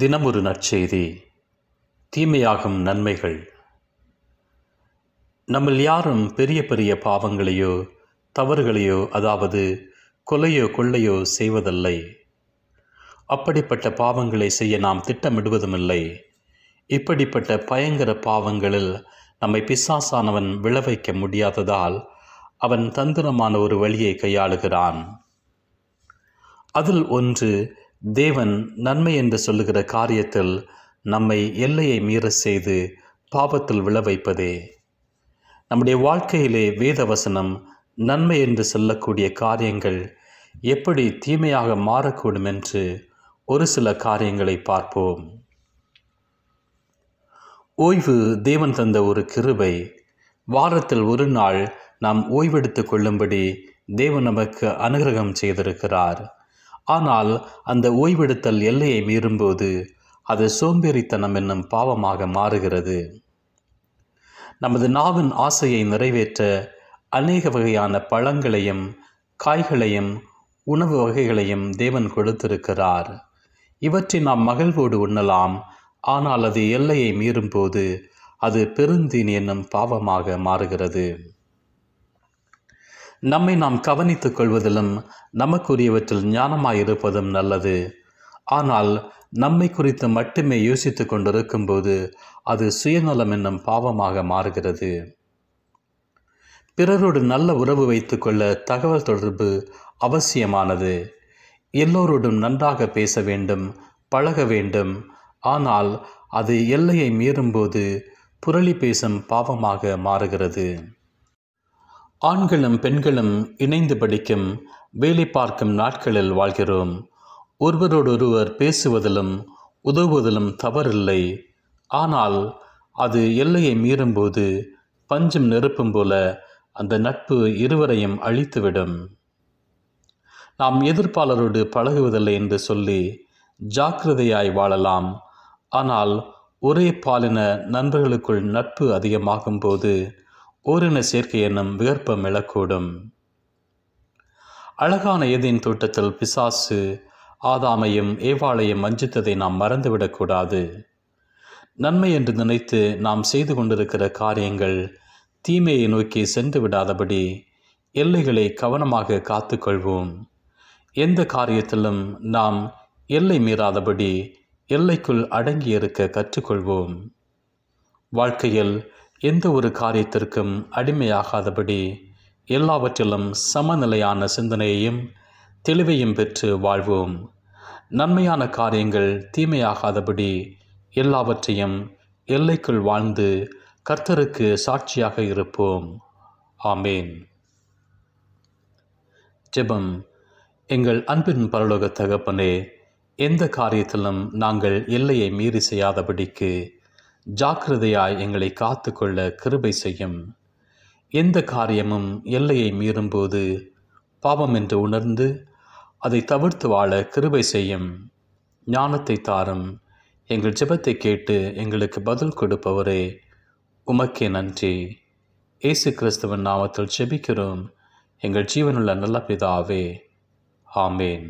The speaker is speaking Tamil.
தினமொரு நற்செய்தி தீமையாகும் நன்மைகள் நம்மள் யாரும் பெரிய பெரிய பாவங்களையோ தவறுகளையோ அதாவது கொலையோ கொள்ளையோ செய்வதில்லை அப்படிப்பட்ட பாவங்களை செய்ய நாம் திட்டமிடுவதுமில்லை இப்படிப்பட்ட பயங்கர பாவங்களில் நம்மை பிசாசானவன் விளைவைக்க முடியாததால் அவன் தந்திரமான ஒரு வழியை கையாளுகிறான் அதில் ஒன்று தேவன் நன்மை என்று சொல்லுகிற காரியத்தில் நம்மை எல்லையை மீற செய்து பாவத்தில் விழ வைப்பதே நம்முடைய வாழ்க்கையிலே வேத வசனம் நன்மை என்று சொல்லக்கூடிய காரியங்கள் எப்படி தீமையாக மாறக்கூடும் என்று ஒரு சில காரியங்களை பார்ப்போம் ஓய்வு தேவன் தந்த ஒரு கிருபை வாரத்தில் ஒரு நாள் நாம் ஓய்வெடுத்து கொள்ளும்படி தேவன் நமக்கு அனுகிரகம் செய்திருக்கிறார் ஆனால் அந்த ஓய்வெடுத்தல் எல்லையை மீறும்போது அது சோம்பேறித்தனம் என்னும் பாவமாக மாறுகிறது நமது நாவின் ஆசையை நிறைவேற்ற அநேக வகையான பழங்களையும் காய்களையும் உணவு வகைகளையும் தேவன் கொடுத்திருக்கிறார் இவற்றை நாம் மகிழ்வோடு உண்ணலாம் ஆனால் அது எல்லையை மீறும்போது அது பெருந்தீன் என்னும் பாவமாக மாறுகிறது நம்மை நாம் கவனித்துக் கொள்வதிலும் நமக்குரியவற்றில் ஞானமாயிருப்பதும் நல்லது ஆனால் நம்மை குறித்து மட்டுமே யோசித்து கொண்டிருக்கும்போது அது சுயநலம் என்னும் பாவமாக மாறுகிறது பிறரோடு நல்ல உறவு வைத்துக்கொள்ள தகவல் தொடர்பு அவசியமானது எல்லோரோடும் நன்றாக பேச வேண்டும் பழக வேண்டும் ஆனால் அது எல்லையை மீறும்போது புரளி பேசும் பாவமாக மாறுகிறது ஆண்களும் பெண்களும் இணைந்து படிக்கும் வேலை பார்க்கும் நாட்களில் வாழ்கிறோம் ஒருவரோடொருவர் பேசுவதிலும் உதவுவதிலும் தவறில்லை ஆனால் அது எல்லையை மீறும்போது பஞ்சம் நெருப்பும் போல அந்த நட்பு இருவரையும் அழித்துவிடும் நாம் எதிர்ப்பாளரோடு பழகுவதில்லை என்று சொல்லி ஜாக்கிரதையாய் வாழலாம் ஆனால் ஒரே பாலின நண்பர்களுக்குள் நட்பு அதிகமாகும் போது ஓரின சேர்க்கை எண்ணம் விகற்பம் எழக்கூடும் அழகான எதின் தோட்டத்தில் பிசாசு ஆதாமையும் ஏவாளையும் வஞ்சித்ததை நாம் மறந்துவிடக்கூடாது நன்மை என்று நினைத்து நாம் செய்து கொண்டிருக்கிற காரியங்கள் தீமையை நோக்கி சென்று விடாதபடி எல்லைகளை கவனமாக காத்துக்கொள்வோம் எந்த காரியத்திலும் நாம் எல்லை மீறாதபடி எல்லைக்குள் அடங்கியிருக்க கற்றுக்கொள்வோம் வாழ்க்கையில் எந்த ஒரு காரியத்திற்கும் அடிமையாகாதபடி எல்லாவற்றிலும் சமநிலையான சிந்தனையையும் தெளிவையும் பெற்று வாழ்வோம் நன்மையான காரியங்கள் தீமையாகாதபடி எல்லாவற்றையும் எல்லைக்குள் வாழ்ந்து கர்த்தருக்கு சாட்சியாக இருப்போம் ஆமேன் ஜெபம் எங்கள் அன்பின் பரலோக தகப்பனே எந்த காரியத்திலும் நாங்கள் எல்லையை மீறி செய்யாதபடிக்கு ஜாக்கிரதையாய் எங்களை காத்துக்கொள்ள கிருபை செய்யும் எந்த காரியமும் எல்லையை மீறும்போது பாவம் என்று உணர்ந்து அதை தவிர்த்து வாழ கிருபை செய்யும் ஞானத்தை தாரும் எங்கள் ஜெபத்தை கேட்டு எங்களுக்கு பதில் கொடுப்பவரே உமக்கே நன்றி இயேசு கிறிஸ்துவன் நாமத்தில் ஜெபிக்கிறோம் எங்கள் ஜீவனுள்ள நல்ல பிதாவே ஆமேன்